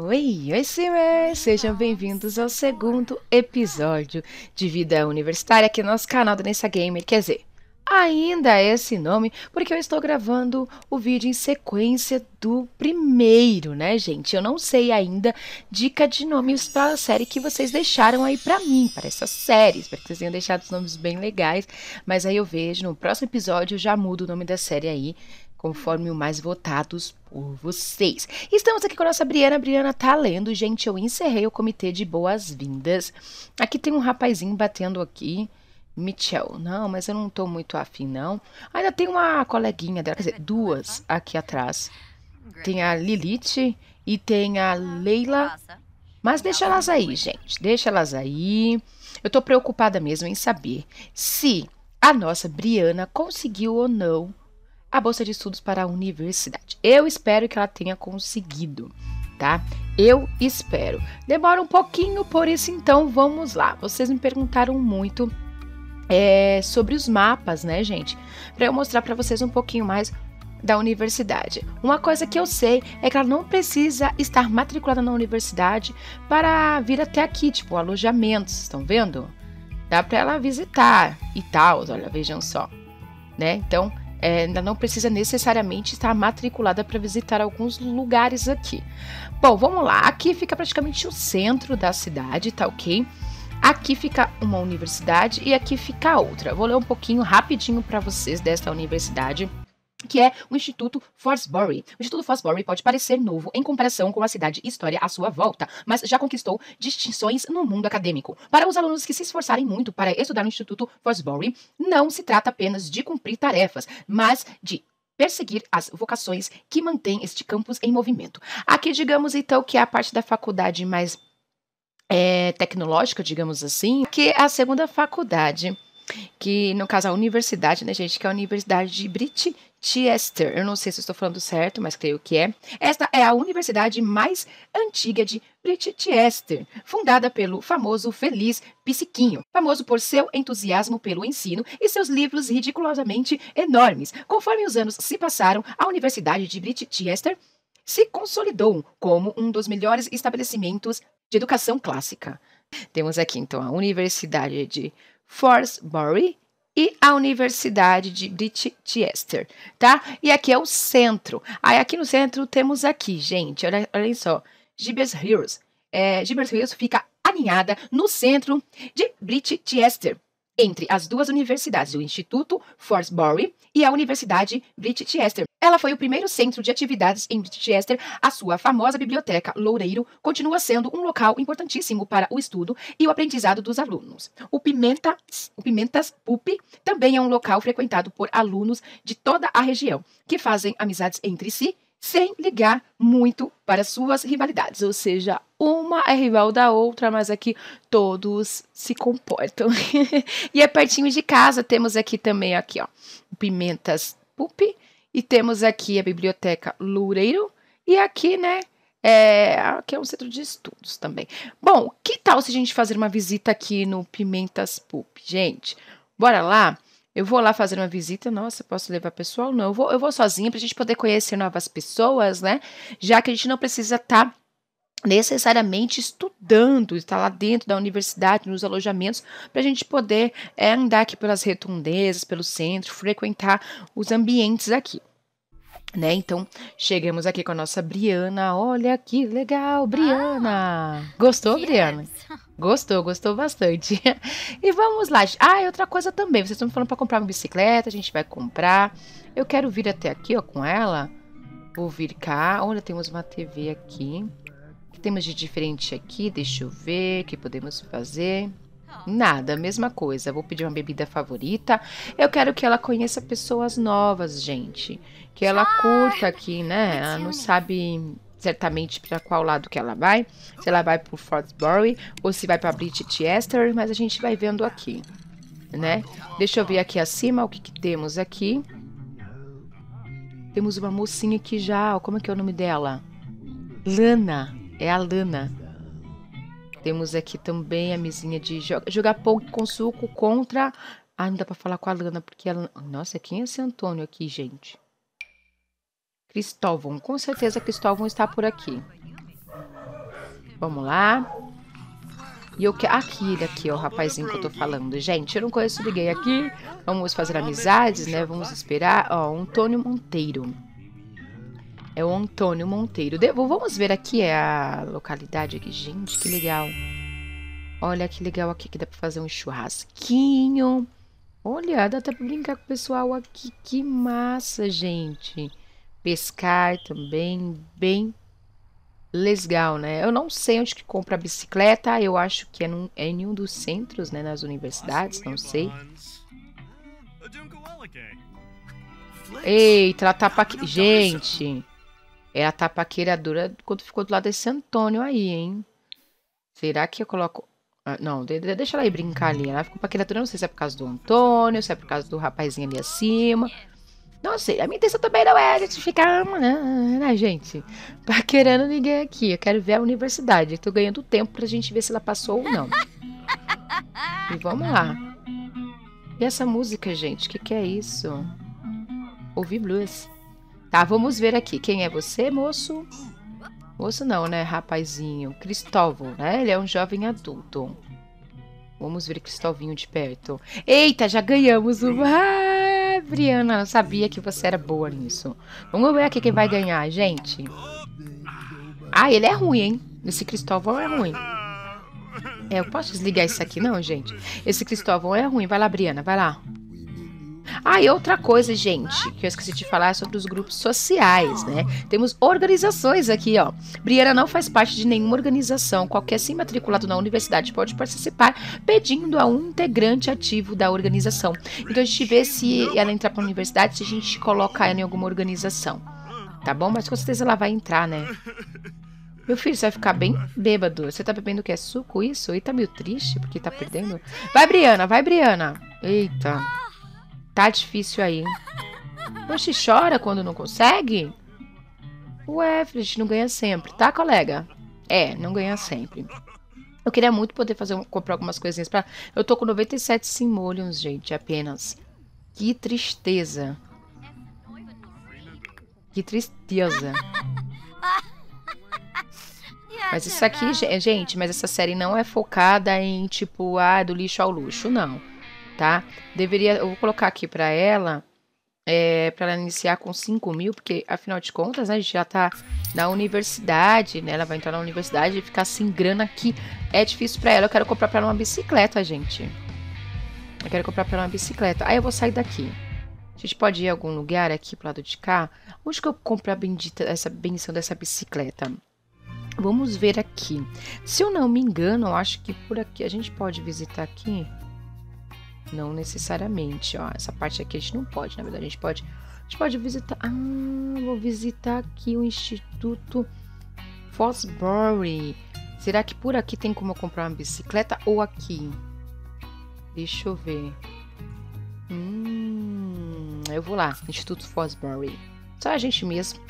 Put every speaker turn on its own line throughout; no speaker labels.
Oi, oi, streamer! Sejam bem-vindos ao segundo episódio de Vida Universitária aqui no nosso canal do Nessa Gamer, quer dizer, ainda é esse nome, porque eu estou gravando o vídeo em sequência do primeiro, né, gente? Eu não sei ainda dica de nomes para a série que vocês deixaram aí para mim, para essas séries, para que vocês tenham deixado os nomes bem legais, mas aí eu vejo, no próximo episódio eu já mudo o nome da série aí, conforme o mais votados por vocês. Estamos aqui com a nossa Briana. Briana tá lendo, gente. Eu encerrei o comitê de boas-vindas. Aqui tem um rapazinho batendo aqui. Michel, não, mas eu não tô muito afim, não. Ainda tem uma coleguinha dela, quer dizer, duas aqui atrás. Tem a Lilith e tem a Leila. Mas deixa elas aí, gente. Deixa elas aí. Eu tô preocupada mesmo em saber se a nossa Briana conseguiu ou não a bolsa de estudos para a universidade. Eu espero que ela tenha conseguido, tá? Eu espero. Demora um pouquinho por isso, então vamos lá. Vocês me perguntaram muito é, sobre os mapas, né, gente? Para eu mostrar para vocês um pouquinho mais da universidade. Uma coisa que eu sei é que ela não precisa estar matriculada na universidade para vir até aqui, tipo alojamentos, estão vendo? Dá para ela visitar e tal, olha, vejam só, né? Então, é, ainda não precisa necessariamente estar matriculada para visitar alguns lugares aqui. Bom, vamos lá. Aqui fica praticamente o centro da cidade, tá ok? Aqui fica uma universidade e aqui fica outra. Vou ler um pouquinho rapidinho para vocês desta universidade que é o Instituto Forsbury. O Instituto Forsbury pode parecer novo em comparação com a cidade e história à sua volta, mas já conquistou distinções no mundo acadêmico. Para os alunos que se esforçarem muito para estudar no Instituto Forsbury, não se trata apenas de cumprir tarefas, mas de perseguir as vocações que mantêm este campus em movimento. Aqui, digamos então, que é a parte da faculdade mais é, tecnológica, digamos assim, que é a segunda faculdade, que no caso a universidade, né, gente, que é a Universidade de British Chester, Eu não sei se estou falando certo, mas creio que é. Esta é a universidade mais antiga de Chester, fundada pelo famoso Feliz Psiquinho, famoso por seu entusiasmo pelo ensino e seus livros ridiculosamente enormes. Conforme os anos se passaram, a Universidade de Chester se consolidou como um dos melhores estabelecimentos de educação clássica. Temos aqui então a Universidade de Forsbury e a Universidade de Britchester, tá? E aqui é o centro. Aí aqui no centro temos aqui, gente, olha, olhem só, Gibbers Hills. É, Gibbers Hills fica alinhada no centro de Britchester, entre as duas universidades, o Instituto Forsbury e a Universidade Britichester. Ela foi o primeiro centro de atividades em Britichester. A sua famosa biblioteca Loureiro continua sendo um local importantíssimo para o estudo e o aprendizado dos alunos. O Pimentas, o Pimentas Pup também é um local frequentado por alunos de toda a região, que fazem amizades entre si sem ligar muito para suas rivalidades, ou seja, uma é rival da outra, mas aqui todos se comportam. e é pertinho de casa, temos aqui também aqui, ó, Pimentas Pup e temos aqui a biblioteca Loureiro e aqui, né, é, aqui é um centro de estudos também. Bom, que tal se a gente fazer uma visita aqui no Pimentas Pup? Gente, bora lá? Eu vou lá fazer uma visita. Nossa, posso levar pessoal? Não, eu vou, eu vou sozinha para a gente poder conhecer novas pessoas, né? Já que a gente não precisa estar tá necessariamente estudando, estar lá dentro da universidade, nos alojamentos, para a gente poder é, andar aqui pelas redondezas, pelo centro, frequentar os ambientes aqui. Né? Então, chegamos aqui com a nossa Briana. Olha que legal, Briana! Ah, gostou, Briana? Gostou, gostou bastante. e vamos lá. Ah, e outra coisa também. Vocês estão me falando para comprar uma bicicleta, a gente vai comprar. Eu quero vir até aqui, ó, com ela. Vou vir cá. Olha, temos uma TV aqui que temos de diferente aqui? Deixa eu ver, o que podemos fazer? Nada, mesma coisa. Vou pedir uma bebida favorita. Eu quero que ela conheça pessoas novas, gente. Que ela curta aqui, né? Ela não sabe certamente para qual lado que ela vai. Se ela vai para Fordsbury ou se vai para Bridgechester, mas a gente vai vendo aqui, né? Deixa eu ver aqui acima o que, que temos aqui. Temos uma mocinha aqui já. Como é que é o nome dela? Lana é a lana. Temos aqui também a mesinha de jogar pouco com suco contra. Ah, não dá pra falar com a Lana, porque ela. Nossa, é quem é esse Antônio aqui, gente? Cristóvão. Com certeza Cristóvão está por aqui. Vamos lá. E eu quero. Aqui, daqui, ó, o rapazinho que eu tô falando. Gente, eu não conheço ninguém aqui. Vamos fazer amizades, né? Vamos esperar. Ó, Antônio Monteiro. É o Antônio Monteiro. De... Vamos ver aqui é a localidade aqui. Gente, que legal. Olha que legal aqui que dá pra fazer um churrasquinho. Olha, dá até pra brincar com o pessoal aqui. Que massa, gente. Pescar também, bem legal, né? Eu não sei onde que compra a bicicleta. Eu acho que é, num, é em um dos centros, né? Nas universidades, não sei. Eita, ela tá pra... Gente... É a tapaqueira dura quando ficou do lado desse Antônio aí, hein? Será que eu coloco... Ah, não, deixa ela ir brincar ali. Ela ficou paqueira não sei se é por causa do Antônio, se é por causa do rapazinho ali acima. Não sei, a minha intenção também não é a gente ficar, ah, né, né, gente? Paquerando ninguém aqui. Eu quero ver a universidade. Eu tô ganhando tempo pra gente ver se ela passou ou não. E vamos lá. E essa música, gente? O que, que é isso? Ouvi blues. Tá, vamos ver aqui. Quem é você, moço? Moço não, né? Rapazinho. Cristóvão, né? Ele é um jovem adulto. Vamos ver Cristóvinho de perto. Eita, já ganhamos uma. Ah, Briana, eu sabia que você era boa nisso. Vamos ver aqui quem vai ganhar, gente. Ah, ele é ruim, hein? Esse Cristóvão é ruim. É, eu posso desligar isso aqui não, gente? Esse Cristóvão é ruim. Vai lá, Briana, vai lá. Ah, e outra coisa, gente, que eu esqueci de falar é sobre os grupos sociais, né? Temos organizações aqui, ó. Briana não faz parte de nenhuma organização. Qualquer sim matriculado na universidade pode participar, pedindo a um integrante ativo da organização. Então a gente vê se ela entrar para a universidade, se a gente coloca ela em alguma organização. Tá bom? Mas com certeza ela vai entrar, né? Meu filho, você vai ficar bem bêbado. Você tá bebendo o que? É suco isso? E tá meio triste porque tá perdendo. Vai, Briana, vai, Briana. Eita. Tá difícil aí. Mas chora quando não consegue? Ué, Flit, não ganha sempre, tá, colega? É, não ganha sempre. Eu queria muito poder fazer um, comprar algumas coisinhas pra. Eu tô com 97 simoleons, gente, apenas. Que tristeza. Que tristeza. Mas isso aqui, gente, mas essa série não é focada em tipo, ah, do lixo ao luxo, não tá? Deveria, eu vou colocar aqui para ela, é, para ela iniciar com 5 mil, porque afinal de contas, né, a gente já tá na universidade, né? Ela vai entrar na universidade e ficar sem grana aqui é difícil para ela. Eu quero comprar para ela uma bicicleta, gente. Eu quero comprar para ela uma bicicleta. Aí eu vou sair daqui. A gente pode ir a algum lugar aqui pro lado de cá? Onde que eu compro a bendita, essa benção dessa bicicleta? Vamos ver aqui. Se eu não me engano, eu acho que por aqui a gente pode visitar aqui. Não necessariamente, ó. Essa parte aqui a gente não pode, na verdade, a gente pode. A gente pode visitar. Ah, vou visitar aqui o Instituto Fosbury. Será que por aqui tem como eu comprar uma bicicleta ou aqui? Deixa eu ver. Hum, eu vou lá, Instituto Fosbury. Só a gente mesmo.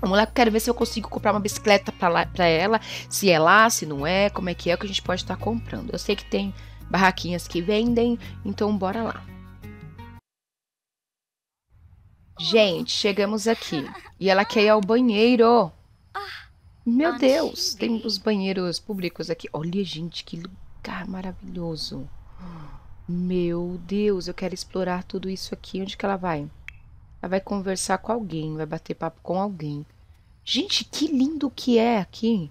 Vamos lá, quero ver se eu consigo comprar uma bicicleta para ela. Se é lá, se não é, como é que é o que a gente pode estar comprando. Eu sei que tem barraquinhas que vendem, então bora lá. Gente, chegamos aqui e ela quer ir ao banheiro. Meu ah, Deus, tem os banheiros públicos aqui. Olha, gente, que lugar maravilhoso. Meu Deus, eu quero explorar tudo isso aqui. Onde que ela vai? Ela vai conversar com alguém, vai bater papo com alguém. Gente, que lindo que é aqui.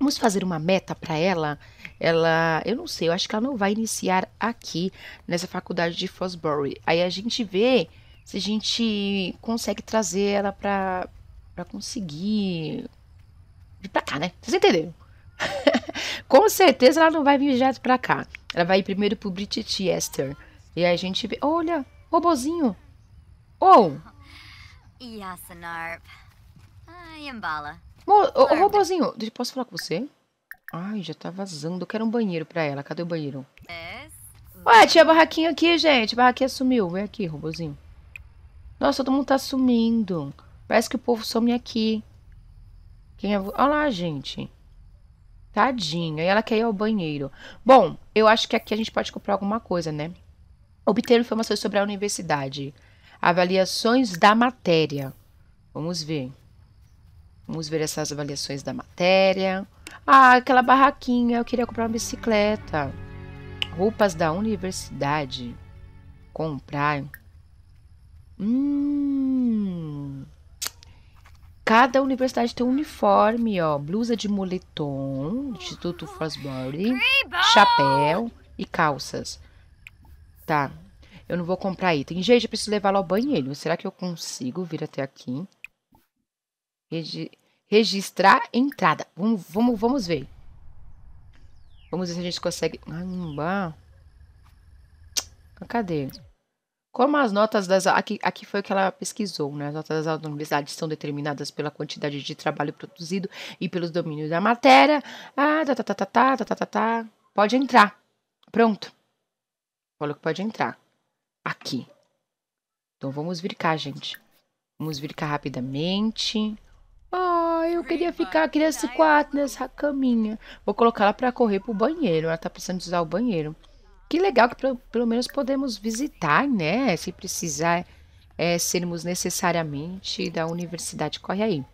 Vamos fazer uma meta para ela. Ela, eu não sei, eu acho que ela não vai iniciar aqui nessa faculdade de Fosbury. Aí a gente vê se a gente consegue trazer ela para para conseguir vir para cá, né? Vocês entenderam? Com certeza ela não vai vir já para cá. Ela vai ir primeiro pro Esther. E aí a gente vê, olha, robozinho. Ou oh. Yasanarp. I am Ô, robôzinho, posso falar com você? Ai, já tá vazando. Eu quero um banheiro pra ela. Cadê o banheiro? É, Ué, tinha barraquinho aqui, gente. barraquinha sumiu. Vem aqui, robôzinho. Nossa, todo mundo tá sumindo. Parece que o povo some aqui. Quem é... Olha lá, gente. Tadinha. E ela quer ir ao banheiro. Bom, eu acho que aqui a gente pode comprar alguma coisa, né? Obter informações sobre a universidade. Avaliações da matéria. Vamos ver. Vamos ver essas avaliações da matéria. Ah, aquela barraquinha, eu queria comprar uma bicicleta. Roupas da universidade. Comprar. Hum. Cada universidade tem um uniforme, ó. Blusa de moletom, Instituto Frostbury, chapéu e calças. Tá. Eu não vou comprar item. Gente, eu preciso levá-lo ao banheiro. Será que eu consigo vir até aqui? Rede registrar entrada. Vamos, vamos, vamos ver. Vamos ver se a gente consegue... Caramba. Ah, cadê? Como as notas das... Aqui, aqui foi o que ela pesquisou, né? As notas das universidades são determinadas pela quantidade de trabalho produzido e pelos domínios da matéria. Ah, tá, tá, tá, tá, tá, tá, tá, tá. tá. Pode entrar. Pronto. Falou que pode entrar. Aqui. Então, vamos vir cá, gente. Vamos vir cá rapidamente. Oh, eu queria ficar aqui nesse quarto, nessa caminha. Vou colocar ela para correr pro banheiro. Ela tá precisando usar o banheiro. Que legal que pelo, menos podemos visitar, né? Se precisar é, sermos necessariamente da universidade. Corre aí.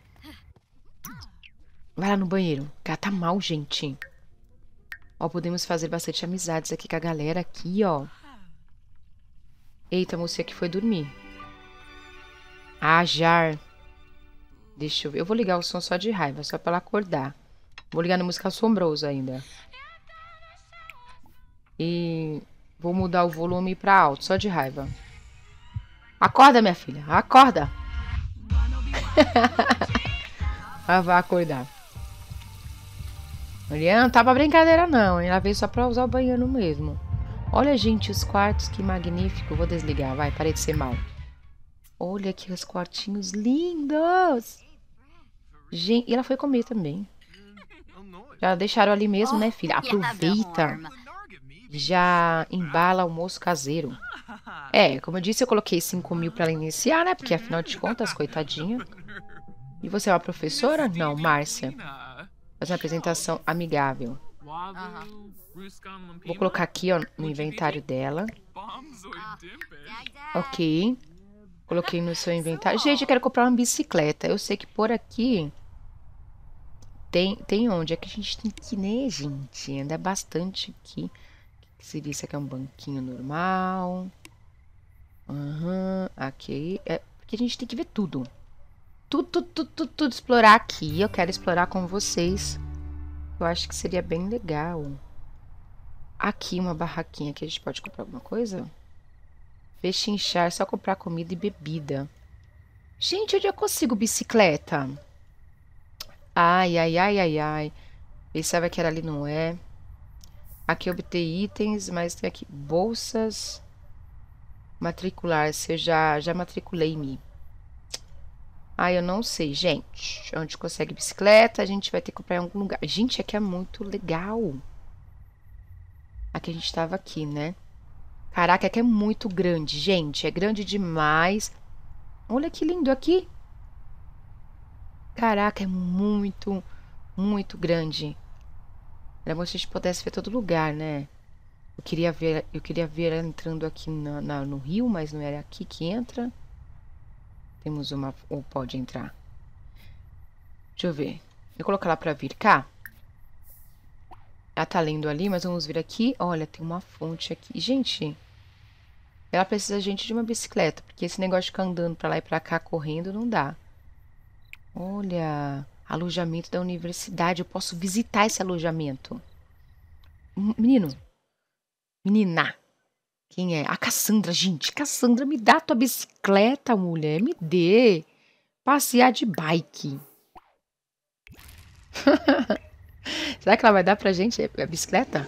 Vai lá no banheiro. Ela tá mal, gente. Ó, podemos fazer bastante amizades aqui com a galera aqui, ó. Eita, a moça que foi dormir. Ah, Jar. Deixa eu ver. Eu vou ligar o som só de raiva, só pra ela acordar. Vou ligar na música assombroso ainda. E vou mudar o volume pra alto, só de raiva. Acorda, minha filha. Acorda. ela vai acordar. Mariana não tá pra brincadeira, não. Ela veio só pra usar o banheiro mesmo. Olha, gente, os quartos. Que magnífico. Vou desligar. Vai, parei de ser mal. Olha aqui os quartinhos lindos. Gente, e ela foi comer também. Hum, Já deixaram ali mesmo, né, filha? Ah, Aproveita. Já embala almoço caseiro. É, como eu disse, eu coloquei 5 mil pra ela iniciar, né? Porque afinal de contas, coitadinha. E você é uma professora? Não, Márcia. Faz uma apresentação amigável. Uhum. Vou colocar aqui ó, no inventário dela. Ah, é ok. Coloquei no seu inventário. Gente, eu quero comprar uma bicicleta. Eu sei que por aqui tem, tem onde? É que a gente tem que, né, gente? ainda é bastante aqui. O que seria? Isso aqui é um banquinho normal. Aham, uhum, É porque a gente tem que ver tudo. Tudo, tudo, tudo, tudo, tudo explorar aqui. Eu quero explorar com vocês. Eu acho que seria bem legal. Aqui uma barraquinha que a gente pode comprar alguma coisa pechinchar, só comprar comida e bebida. Gente, onde eu consigo bicicleta? Ai, ai, ai, ai, ai. Pensava que era ali, não é. Aqui eu obtei itens, mas tem aqui bolsas. Matricular, se eu já, já matriculei-me. Ah, eu não sei, gente. Onde consegue bicicleta, a gente vai ter que comprar em algum lugar. Gente, aqui é muito legal. Aqui a gente estava aqui, né? Caraca, aqui é, é muito grande, gente. É grande demais. Olha que lindo aqui. Caraca, é muito, muito grande. Era bom se a gente pudesse ver todo lugar, né? Eu queria ver, eu queria ver ela entrando aqui na, na, no rio, mas não era aqui que entra. Temos uma... Ou pode entrar. Deixa eu ver. Vou colocar ela pra vir cá. Ela tá lendo ali, mas vamos vir aqui. Olha, tem uma fonte aqui. Gente, ela precisa, gente, de uma bicicleta, porque esse negócio de ficar andando pra lá e pra cá correndo não dá. Olha, alojamento da universidade. Eu posso visitar esse alojamento. Menino. Menina. Quem é? A Cassandra, gente. Cassandra, me dá tua bicicleta, mulher. Me dê. Passear de bike. Será que ela vai dar pra gente a bicicleta?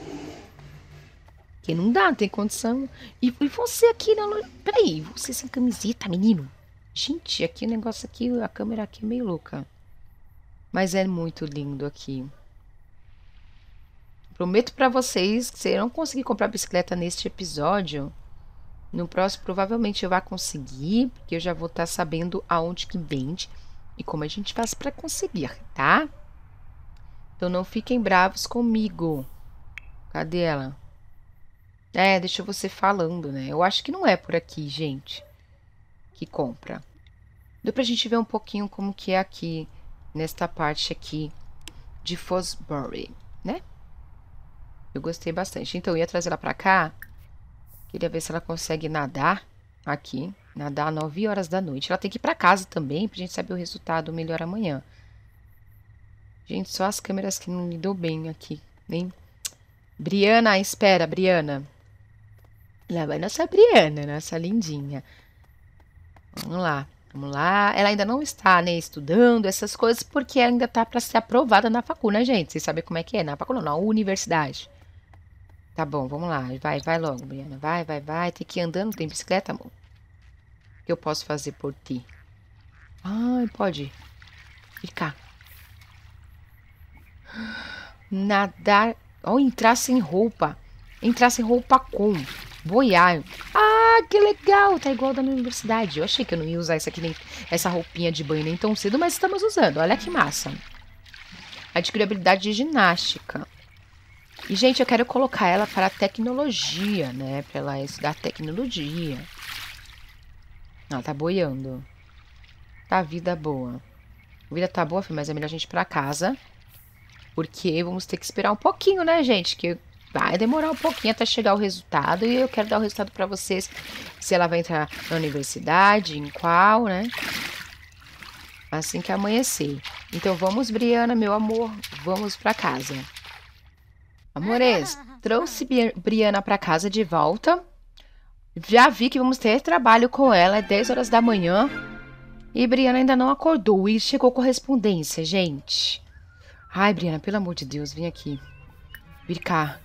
Porque não dá, não tem condição. E, e você aqui não? Peraí, você sem camiseta, menino? Gente, aqui o negócio aqui, a câmera aqui é meio louca. Mas é muito lindo aqui. Prometo para vocês que se eu não conseguir comprar bicicleta neste episódio, no próximo provavelmente eu vá conseguir, porque eu já vou estar tá sabendo aonde que vende e como a gente faz para conseguir, tá? Então não fiquem bravos comigo. Cadê ela? É, deixa você falando, né? Eu acho que não é por aqui, gente, que compra. Deu pra gente ver um pouquinho como que é aqui, nesta parte aqui de Fosbury, né? Eu gostei bastante. Então, eu ia trazer ela pra cá. Queria ver se ela consegue nadar aqui. Nadar às 9 horas da noite. Ela tem que ir pra casa também, pra gente saber o resultado melhor amanhã. Gente, só as câmeras que não me dou bem aqui, nem. Briana, espera, Briana. Lá vai nossa Briana, nossa lindinha. Vamos lá, vamos lá. Ela ainda não está né, estudando essas coisas porque ainda está para ser aprovada na facul, né, gente? Vocês sabem como é que é, na facul não, na universidade. Tá bom, vamos lá. Vai, vai logo, Briana. Vai, vai, vai. Tem que ir andando, tem bicicleta, amor. O que eu posso fazer por ti? Ai, pode ficar. Nadar. Ou entrar sem roupa. Entrar sem roupa com boiar. Ah, que legal! Tá igual da minha universidade. Eu achei que eu não ia usar essa, aqui, nem, essa roupinha de banho nem tão cedo, mas estamos usando. Olha que massa. Adquiri habilidade de ginástica. E, gente, eu quero colocar ela para a tecnologia, né? Para ela estudar tecnologia. Ela tá boiando. Tá vida boa. A vida tá boa, filho, mas é melhor a gente ir para casa. Porque vamos ter que esperar um pouquinho, né, gente? Que Vai demorar um pouquinho até chegar o resultado e eu quero dar o resultado para vocês se ela vai entrar na universidade, em qual, né? Assim que amanhecer. Então vamos, Briana, meu amor, vamos para casa. Amores, trouxe Briana para casa de volta. Já vi que vamos ter trabalho com ela, é 10 horas da manhã. E Briana ainda não acordou e chegou correspondência, gente. Ai, Briana, pelo amor de Deus, vem aqui. Vem cá.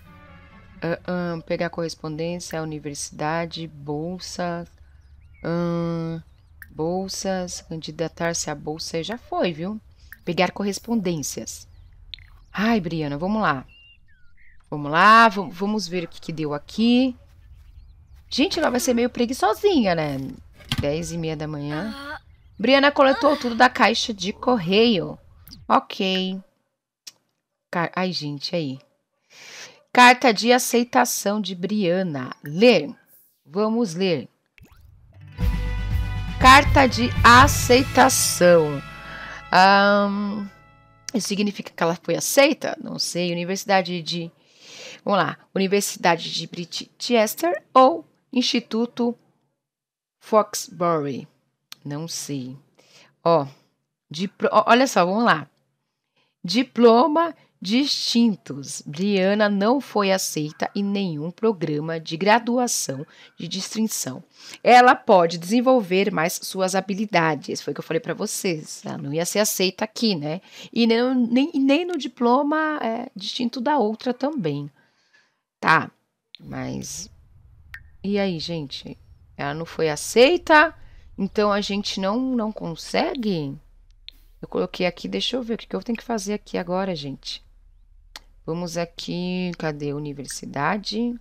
Uh, uh, pegar correspondência, universidade, bolsa, uh, bolsas, candidatar-se à bolsa, já foi, viu? Pegar correspondências. Ai, Briana, vamos lá. Vamos lá, vamos ver o que, que deu aqui. Gente, ela vai ser meio preguiçosinha, né? Dez e meia da manhã. Briana coletou tudo da caixa de correio. Ok. Ai, gente, aí. Carta de aceitação de Briana. Ler. Vamos ler. Carta de aceitação. Um, isso significa que ela foi aceita? Não sei. Universidade de. Vamos lá. Universidade de Chester ou Instituto Foxbury. Não sei. Ó. Diplo, olha só, vamos lá. Diploma distintos. Briana não foi aceita em nenhum programa de graduação de distinção. Ela pode desenvolver mais suas habilidades, foi o que eu falei para vocês. Ela não ia ser aceita aqui, né? E nem, nem, nem no diploma é, distinto da outra também. Tá, mas. E aí, gente? Ela não foi aceita, então a gente não, não consegue? Eu coloquei aqui, deixa eu ver o que eu tenho que fazer aqui agora, gente. Vamos aqui, cadê? Universidade,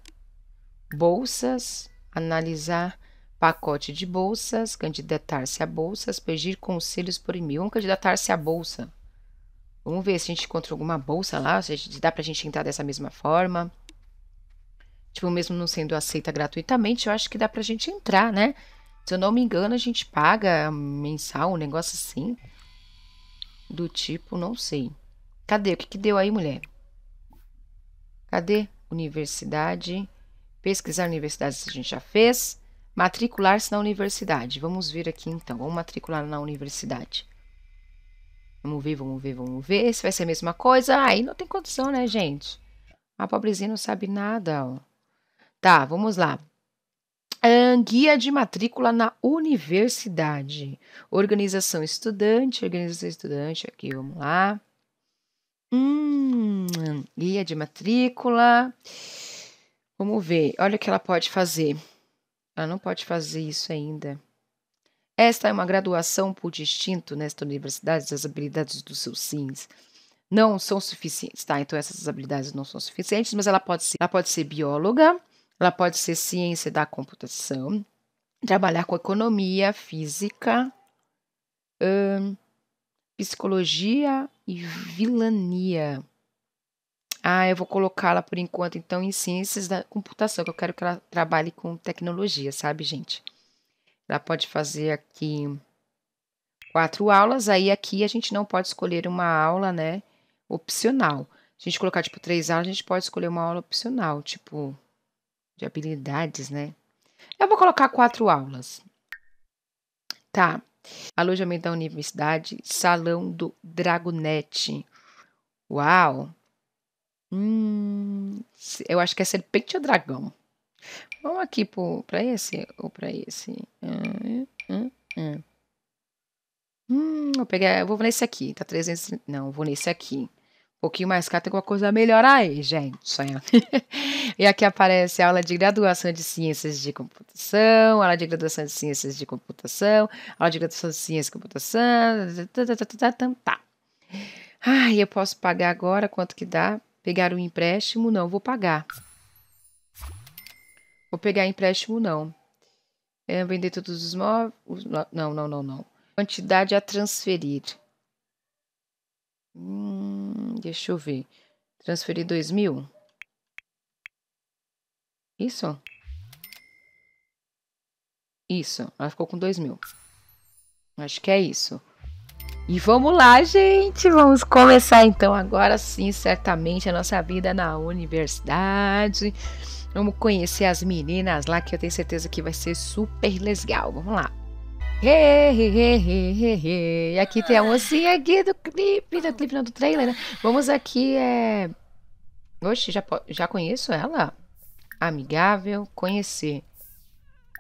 bolsas, analisar pacote de bolsas, candidatar-se a bolsas, pedir conselhos por e-mail. Vamos candidatar-se a bolsa. Vamos ver se a gente encontra alguma bolsa lá, se dá pra gente entrar dessa mesma forma. Tipo, mesmo não sendo aceita gratuitamente, eu acho que dá pra gente entrar, né? Se eu não me engano, a gente paga mensal, um negócio assim. Do tipo, não sei. Cadê? O que, que deu aí, mulher? Cadê? Universidade. Pesquisar universidades a gente já fez. Matricular-se na universidade. Vamos ver aqui então. Vamos matricular na universidade. Vamos ver, vamos ver, vamos ver se vai ser a mesma coisa. Aí não tem condição, né, gente? A pobrezinha não sabe nada. Ó. Tá, vamos lá. Guia de matrícula na universidade. Organização estudante, organização estudante, aqui, vamos lá. Hum, guia de matrícula. Vamos ver. Olha o que ela pode fazer. Ela não pode fazer isso ainda. Esta é uma graduação por distinto nesta universidade as habilidades dos seus sims não são suficientes. Tá, então essas habilidades não são suficientes, mas ela pode ser, ela pode ser bióloga, ela pode ser ciência da computação, trabalhar com economia, física, hum, psicologia e vilania. Ah, eu vou colocá-la por enquanto, então, em ciências da computação, que eu quero que ela trabalhe com tecnologia, sabe, gente? Ela pode fazer aqui quatro aulas, aí aqui a gente não pode escolher uma aula, né, opcional. Se a gente colocar, tipo, três aulas, a gente pode escolher uma aula opcional, tipo, de habilidades, né? Eu vou colocar quatro aulas. Tá. Alojamento da universidade, salão do Dragonete. Uau! Hum, eu acho que é serpente ou dragão. Vamos aqui para esse ou para esse? Hum, hum, hum, hum. hum eu, peguei, eu vou nesse aqui, tá 300. Não, vou nesse aqui pouquinho mais caro, tem alguma coisa a melhorar aí, gente. e aqui aparece a aula de graduação de ciências de computação, aula de graduação de ciências de computação, aula de graduação de ciências de computação, tá. tá, tá, tá Ai, eu posso pagar agora quanto que dá? Pegar um empréstimo? Não, vou pagar. Vou pegar empréstimo, não. É, vender todos os móveis? Não, não, não, não. Quantidade a transferir. Hum, deixa eu ver. Transferir mil. Isso? Isso, ela ficou com mil. Acho que é isso. E vamos lá, gente! Vamos começar então agora sim, certamente, a nossa vida na universidade. Vamos conhecer as meninas lá, que eu tenho certeza que vai ser super legal. Vamos lá! He, he, he, he, he, Aqui tem a ah. mocinha aqui do clipe, do clipe não, do trailer, né? Vamos aqui, é... Oxe, já, já conheço ela? Amigável, conhecer.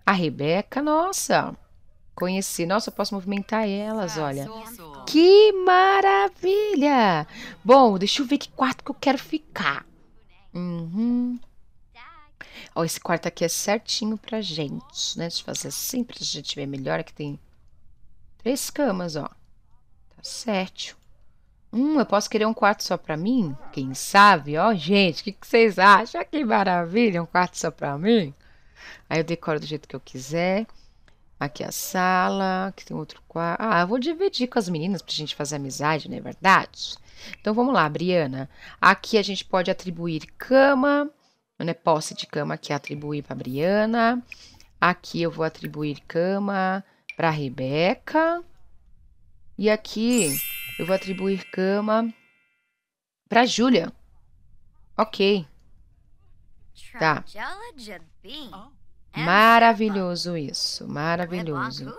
A Rebeca, nossa. Conheci. Nossa, eu posso movimentar elas, olha. Que maravilha! Bom, deixa eu ver que quarto que eu quero ficar. Uhum. Ó, esse quarto aqui é certinho pra gente, né? Deixa eu fazer assim pra gente ver melhor. Aqui tem três camas, ó. Tá certo. Hum, eu posso querer um quarto só pra mim? Quem sabe? Ó, gente, o que, que vocês acham? Que maravilha, um quarto só pra mim? Aí eu decoro do jeito que eu quiser. Aqui a sala, aqui tem outro quarto. Ah, eu vou dividir com as meninas pra gente fazer amizade, não é verdade? Então vamos lá, Briana. Aqui a gente pode atribuir cama, né, posse de cama que atribui para Briana. Aqui eu vou atribuir cama para Rebeca. E aqui eu vou atribuir cama para Júlia. Ok. Tá. Maravilhoso isso. Maravilhoso.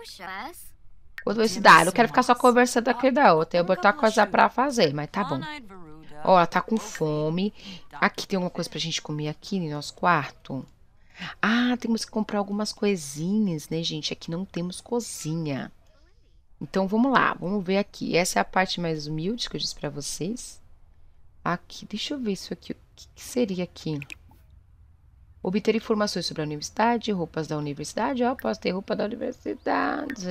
Quando eu estudar, eu não quero ficar só conversando aqui da outra. Eu vou botar coisa para fazer, mas tá bom. Ó, ela tá com fome. Aqui tem alguma coisa pra gente comer aqui no nosso quarto? Ah, temos que comprar algumas coisinhas, né, gente? Aqui não temos cozinha. Então, vamos lá. Vamos ver aqui. Essa é a parte mais humilde que eu disse pra vocês. Aqui, deixa eu ver isso aqui. O que, que seria aqui? Obter informações sobre a universidade, roupas da universidade. Ó, posso ter roupa da universidade.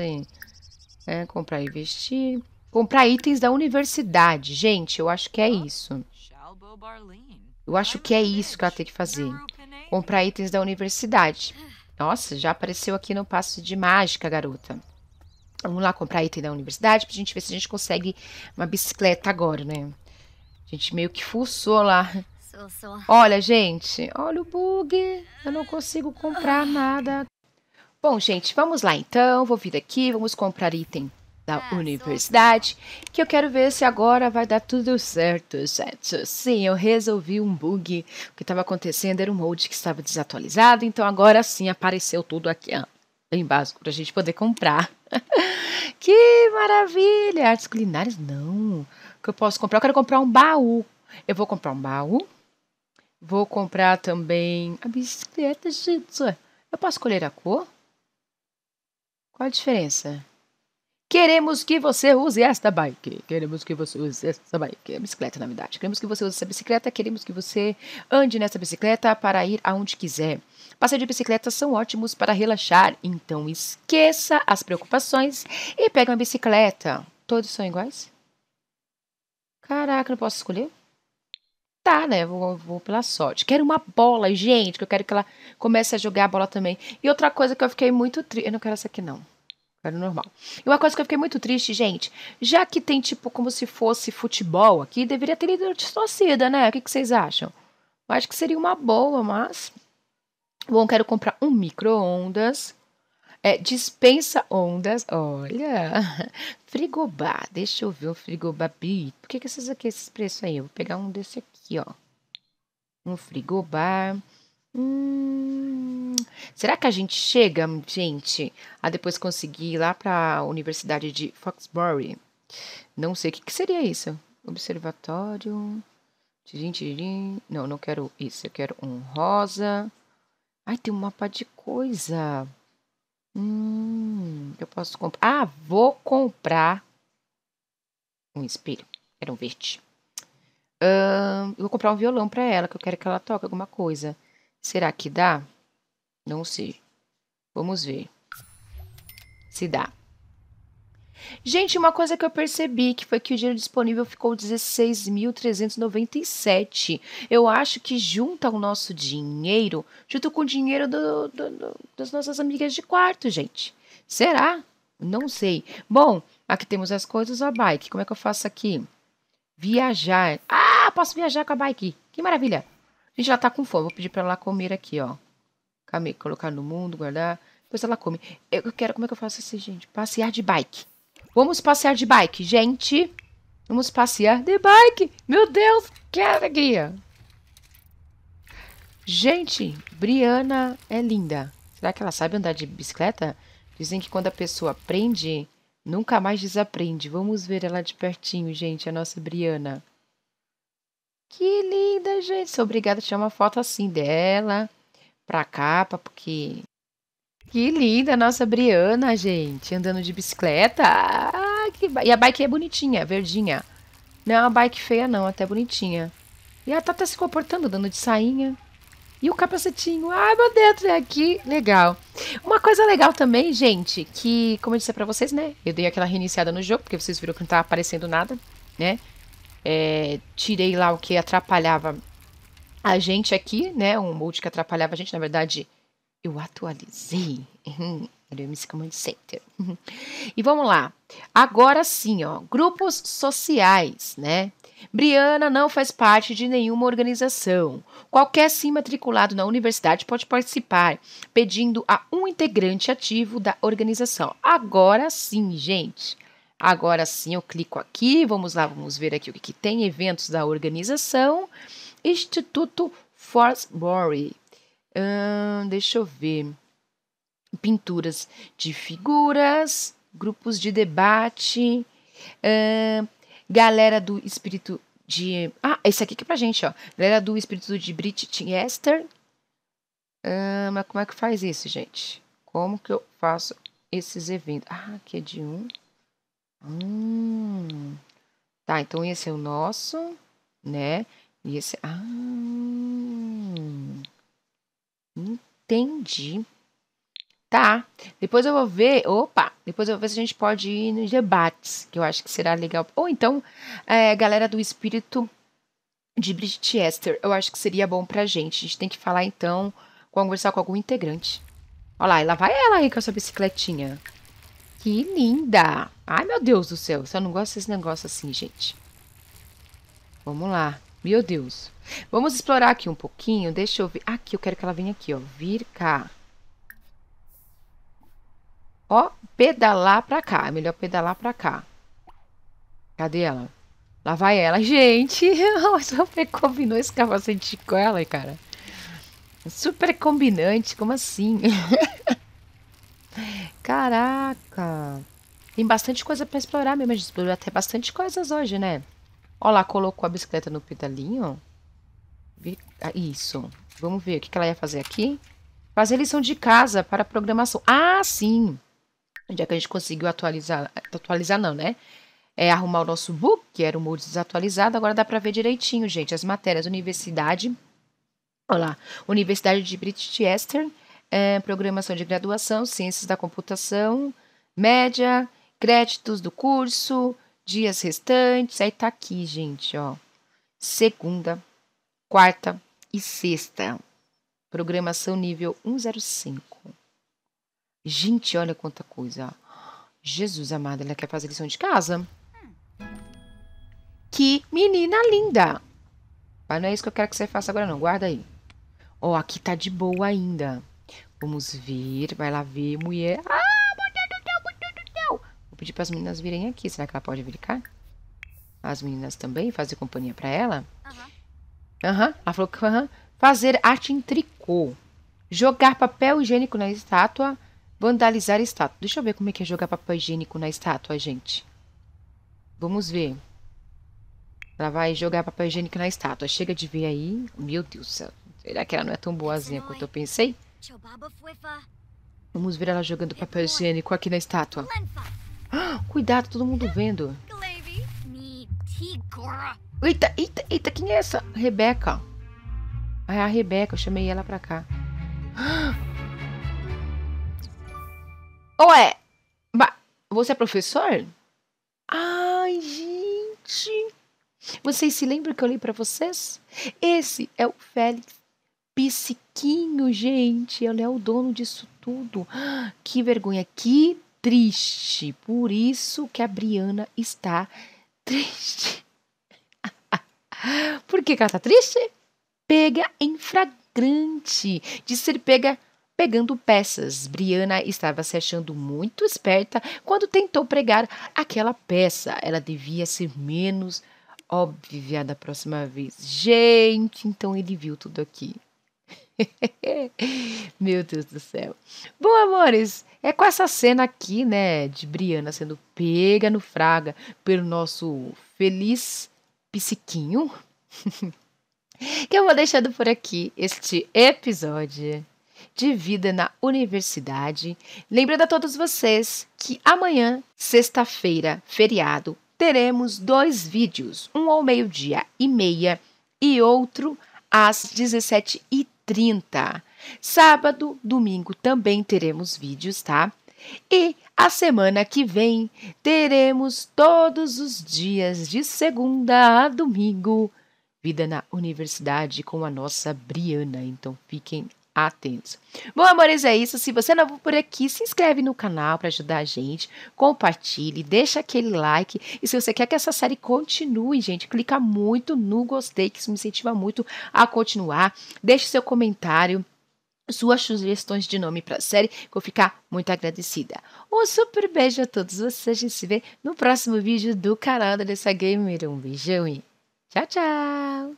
É, comprar e vestir. Comprar itens da universidade. Gente, eu acho que é isso. Eu acho que é isso que ela tem que fazer. Comprar itens da universidade. Nossa, já apareceu aqui no passo de mágica, garota. Vamos lá comprar item da universidade pra gente ver se a gente consegue uma bicicleta agora, né? A gente meio que fuçou lá. Olha, gente, olha o bug. Eu não consigo comprar nada. Bom, gente, vamos lá então. Vou vir aqui, vamos comprar item da ah, universidade, que eu quero ver se agora vai dar tudo certo, certo Sim, eu resolvi um bug. O que estava acontecendo era um molde que estava desatualizado, então agora sim apareceu tudo aqui, ó, bem básico, para a gente poder comprar. que maravilha! Artes culinárias? Não. O que eu posso comprar? Eu quero comprar um baú. Eu vou comprar um baú. Vou comprar também a bicicleta, gente. Eu posso escolher a cor? Qual a diferença? Queremos que você use esta bike. Queremos que você use esta bike. É bicicleta, na verdade. Queremos que você use essa bicicleta. Queremos que você ande nessa bicicleta para ir aonde quiser. Passeios de bicicleta são ótimos para relaxar. Então esqueça as preocupações e pegue uma bicicleta. Todos são iguais? Caraca, não posso escolher? Tá, né? Vou, vou pela sorte. Quero uma bola, gente, que eu quero que ela comece a jogar a bola também. E outra coisa que eu fiquei muito triste. Eu não quero essa aqui, não. Era normal. E uma coisa que eu fiquei muito triste, gente, já que tem tipo como se fosse futebol aqui, deveria ter ido de torcida, né? O que, que vocês acham? Eu acho que seria uma boa, mas. Bom, quero comprar um micro-ondas. É, dispensa ondas. Olha. Frigobar. Deixa eu ver o frigobar. Por que, que esses aqui, esses preços aí? Eu vou pegar um desse aqui, ó. Um frigobar. Hum, será que a gente chega, gente, a depois conseguir ir lá para a Universidade de Foxbury? Não sei o que, que seria isso. Observatório. Tirim, tirim. Não, não quero isso. Eu quero um rosa. Ai, tem um mapa de coisa. Hum, eu posso comprar. Ah, vou comprar um espelho. Era um verde. Uh, eu vou comprar um violão para ela, que eu quero que ela toque alguma coisa. Será que dá? Não sei. Vamos ver. Se dá. Gente, uma coisa que eu percebi que foi que o dinheiro disponível ficou 16.397. Eu acho que junta o nosso dinheiro, junto com o dinheiro do, do, do, das nossas amigas de quarto, gente. Será? Não sei. Bom, aqui temos as coisas, a bike. Como é que eu faço aqui? Viajar. Ah, posso viajar com a bike. Que maravilha. A gente já tá com fome. Vou pedir pra ela comer aqui, ó. Colocar no mundo, guardar. Depois ela come. Eu quero. Como é que eu faço isso, assim, gente? Passear de bike. Vamos passear de bike, gente. Vamos passear de bike. Meu Deus, que alegria. Gente, Briana é linda. Será que ela sabe andar de bicicleta? Dizem que quando a pessoa aprende, nunca mais desaprende. Vamos ver ela de pertinho, gente, a nossa Briana. Que linda, gente. Sou obrigada a tirar uma foto assim dela pra capa, porque. Que linda a nossa Briana, gente. Andando de bicicleta. Ah, que... E a bike é bonitinha, verdinha. Não é uma bike feia, não, até bonitinha. E a Tata se comportando, dando de sainha. E o capacetinho. Ai, meu Deus, é aqui. Legal. Uma coisa legal também, gente, que, como eu disse pra vocês, né? Eu dei aquela reiniciada no jogo, porque vocês viram que não tá aparecendo nada, né? é, tirei lá o que atrapalhava a gente aqui, né? Um molde que atrapalhava a gente, na verdade, eu atualizei. Era o MC Command Center. e vamos lá. Agora sim, ó, grupos sociais, né? Briana não faz parte de nenhuma organização. Qualquer sim matriculado na universidade pode participar, pedindo a um integrante ativo da organização. Agora sim, gente. Agora sim eu clico aqui, vamos lá, vamos ver aqui o que, que tem, eventos da organização, Instituto Forsbury, hum, deixa eu ver, pinturas de figuras, grupos de debate, hum, galera do espírito de... Ah, esse aqui que é pra gente, ó, galera do espírito de Bridgester, hum, mas como é que faz isso, gente? Como que eu faço esses eventos? Ah, aqui é de um... Hum. Tá, então esse é o nosso, né? E esse. Ah. Entendi. Tá. Depois eu vou ver. Opa! Depois eu vou ver se a gente pode ir nos debates, que eu acho que será legal. Ou então, é, galera do espírito de Bridget Esther, eu acho que seria bom pra gente. A gente tem que falar então, conversar com algum integrante. Olha lá, lá vai ela aí com a sua bicicletinha. Que linda! Ai, meu Deus do céu, só não gosto desse negócio assim, gente. Vamos lá. Meu Deus. Vamos explorar aqui um pouquinho. Deixa eu ver. Aqui, eu quero que ela venha aqui, ó. Vir cá. Ó, pedalar pra cá. É melhor pedalar pra cá. Cadê ela? Lá vai ela. Gente, super combinou esse capacete com ela, cara. Super combinante, como assim? Caraca. Tem bastante coisa para explorar mesmo. A gente explorou até bastante coisas hoje, né? Olha lá, colocou a bicicleta no pedalinho. Ah, isso. Vamos ver o que ela ia fazer aqui. Fazer lição de casa para programação. Ah, sim! Já é que a gente conseguiu atualizar... Atualizar não, né? É arrumar o nosso book, que era um monte desatualizado. Agora dá para ver direitinho, gente. As matérias. Universidade. Olha lá. Universidade de British Eastern. É, programação de graduação. Ciências da computação. Média créditos do curso, dias restantes. Aí tá aqui, gente, ó. Segunda, quarta e sexta. Programação nível 105. Gente, olha quanta coisa. Jesus amado, ela quer fazer lição de casa? Que menina linda! Mas não é isso que eu quero que você faça agora, não. Guarda aí. Ó, aqui tá de boa ainda. Vamos ver. Vai lá ver, mulher. Ah! Vou pedir para as meninas virem aqui. Será que ela pode vir cá? As meninas também? Fazer companhia para ela? Aham. Uhum. Uhum. Ela falou que uhum. fazer arte em tricô. Jogar papel higiênico na estátua. Vandalizar estátua. Deixa eu ver como é que é jogar papel higiênico na estátua, gente. Vamos ver. Ela vai jogar papel higiênico na estátua. Chega de ver aí. Meu Deus do céu. Será que ela não é tão boazinha quanto eu pensei? Vamos ver ela jogando é papel higiênico aqui na estátua. Cuidado, todo mundo vendo. Eita, eita, eita, quem é essa? Rebeca. É a Rebeca, eu chamei ela pra cá. Ué, você é professor? Ai, gente. Vocês se lembram que eu li pra vocês? Esse é o Félix Psiquinho, gente. Ele é o dono disso tudo. Que vergonha, que triste. Por isso que a Briana está triste. Por que, que ela está triste? Pega em fragrante de ser pega pegando peças. Briana estava se achando muito esperta quando tentou pregar aquela peça. Ela devia ser menos óbvia da próxima vez. Gente, então ele viu tudo aqui. Meu Deus do céu. Bom, amores, é com essa cena aqui, né, de Briana sendo pega no Fraga pelo nosso feliz psiquinho, que eu vou deixando por aqui este episódio de vida na universidade. Lembrando a todos vocês que amanhã, sexta-feira, feriado, teremos dois vídeos, um ao meio-dia e meia e outro às 17h30 30. Sábado, domingo também teremos vídeos, tá? E a semana que vem teremos todos os dias, de segunda a domingo, Vida na Universidade com a nossa Briana. Então fiquem atentos. Bom, amores, é isso. Se você é novo por aqui, se inscreve no canal para ajudar a gente, compartilhe, deixa aquele like. E se você quer que essa série continue, gente, clica muito no gostei, que isso me incentiva muito a continuar. Deixe seu comentário suas sugestões de nome para a série, que eu vou ficar muito agradecida. Um super beijo a todos vocês, a gente se vê no próximo vídeo do canal da Dessa Gamer. Um beijão e tchau, tchau!